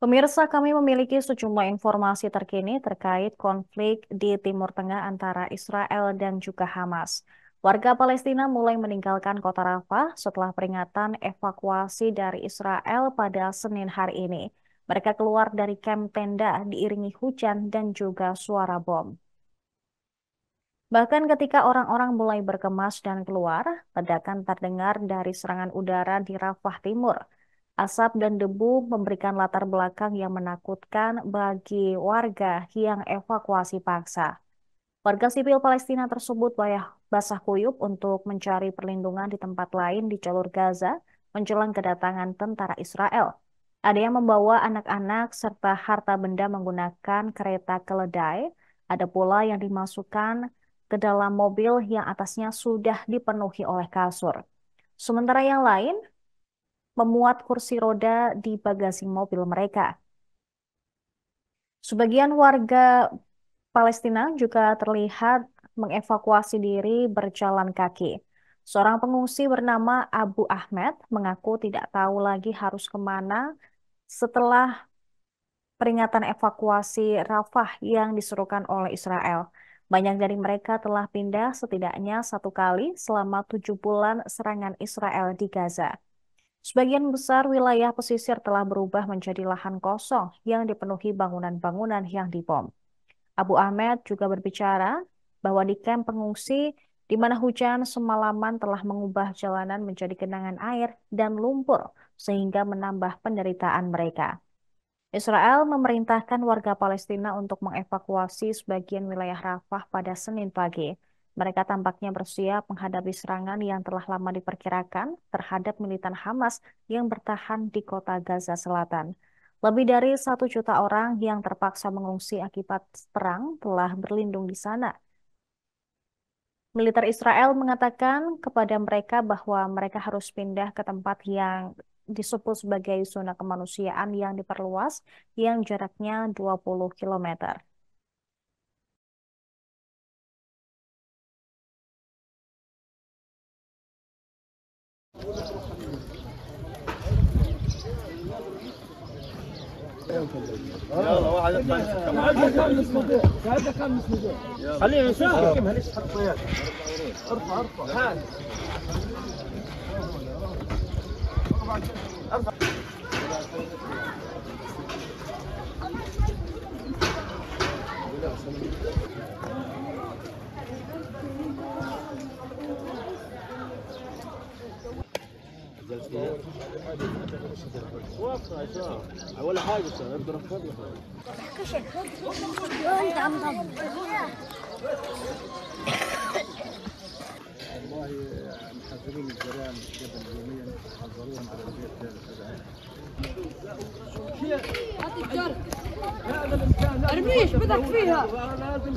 Pemirsa kami memiliki sejumlah informasi terkini terkait konflik di Timur Tengah antara Israel dan juga Hamas. Warga Palestina mulai meninggalkan kota Rafah setelah peringatan evakuasi dari Israel pada Senin hari ini. Mereka keluar dari kamp tenda diiringi hujan dan juga suara bom. Bahkan ketika orang-orang mulai berkemas dan keluar, ledakan terdengar dari serangan udara di Rafah Timur. Asap dan debu memberikan latar belakang yang menakutkan bagi warga yang evakuasi paksa. Warga sipil Palestina tersebut bayah basah kuyup untuk mencari perlindungan di tempat lain di jalur Gaza menjelang kedatangan tentara Israel. Ada yang membawa anak-anak serta harta benda menggunakan kereta keledai, ada pula yang dimasukkan ke dalam mobil yang atasnya sudah dipenuhi oleh kasur. Sementara yang lain memuat kursi roda di bagasi mobil mereka. Sebagian warga Palestina juga terlihat mengevakuasi diri berjalan kaki. Seorang pengungsi bernama Abu Ahmed mengaku tidak tahu lagi harus kemana setelah peringatan evakuasi Rafah yang diserukan oleh Israel. Banyak dari mereka telah pindah setidaknya satu kali selama tujuh bulan serangan Israel di Gaza. Sebagian besar wilayah pesisir telah berubah menjadi lahan kosong yang dipenuhi bangunan-bangunan yang dibom. Abu Ahmed juga berbicara bahwa di kamp pengungsi di mana hujan semalaman telah mengubah jalanan menjadi genangan air dan lumpur sehingga menambah penderitaan mereka. Israel memerintahkan warga Palestina untuk mengevakuasi sebagian wilayah Rafah pada Senin pagi. Mereka tampaknya bersiap menghadapi serangan yang telah lama diperkirakan terhadap militan Hamas yang bertahan di kota Gaza Selatan. Lebih dari satu juta orang yang terpaksa mengungsi akibat perang telah berlindung di sana. Militer Israel mengatakan kepada mereka bahwa mereka harus pindah ke tempat yang disebut sebagai zona kemanusiaan yang diperluas yang jaraknya 20 kilometer. يلا واحد هذا خمس مدور هذا خمس مدور خليه يشوف كم هلش حط صياد ارفع ارفع هذا ارفع جلسة حاجة ابدا والله محافظين الجيران قبل يومين حذروهم على البيت هذا هات الجر هذا الامكان ارميش بدك فيها لازم